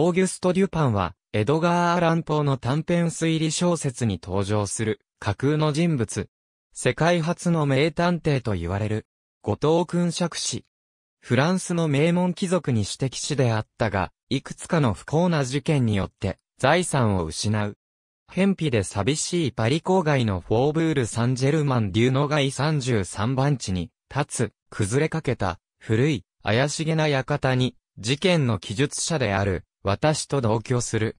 オーギュスト・デュパンは、エドガー・アラン・ポーの短編推理小説に登場する架空の人物。世界初の名探偵と言われる、後藤君爵士。フランスの名門貴族に指摘士であったが、いくつかの不幸な事件によって財産を失う。偏僻で寂しいパリ郊外のフォーブール・サンジェルマン・デュノ街33番地に立つ、崩れかけた、古い、怪しげな館に、事件の記述者である、私と同居する。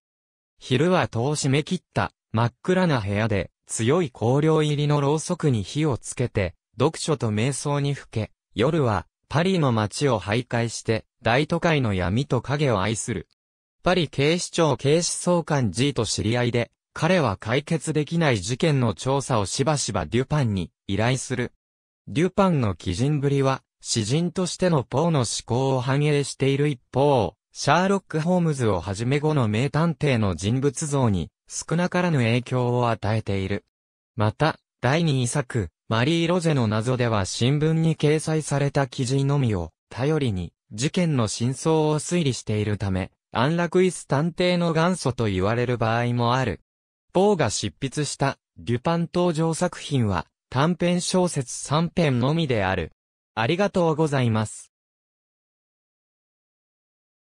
昼は戸を閉め切った真っ暗な部屋で強い香料入りのろうそくに火をつけて読書と瞑想にふけ、夜はパリの街を徘徊して大都会の闇と影を愛する。パリ警視庁警視総監 G と知り合いで彼は解決できない事件の調査をしばしばデュパンに依頼する。デュパンの基人ぶりは詩人としてのポーの思考を反映している一方、シャーロック・ホームズをはじめ後の名探偵の人物像に少なからぬ影響を与えている。また、第2作、マリー・ロゼの謎では新聞に掲載された記事のみを頼りに事件の真相を推理しているため、安楽イス探偵の元祖と言われる場合もある。ポーが執筆したデュパン登場作品は短編小説3編のみである。ありがとうございます。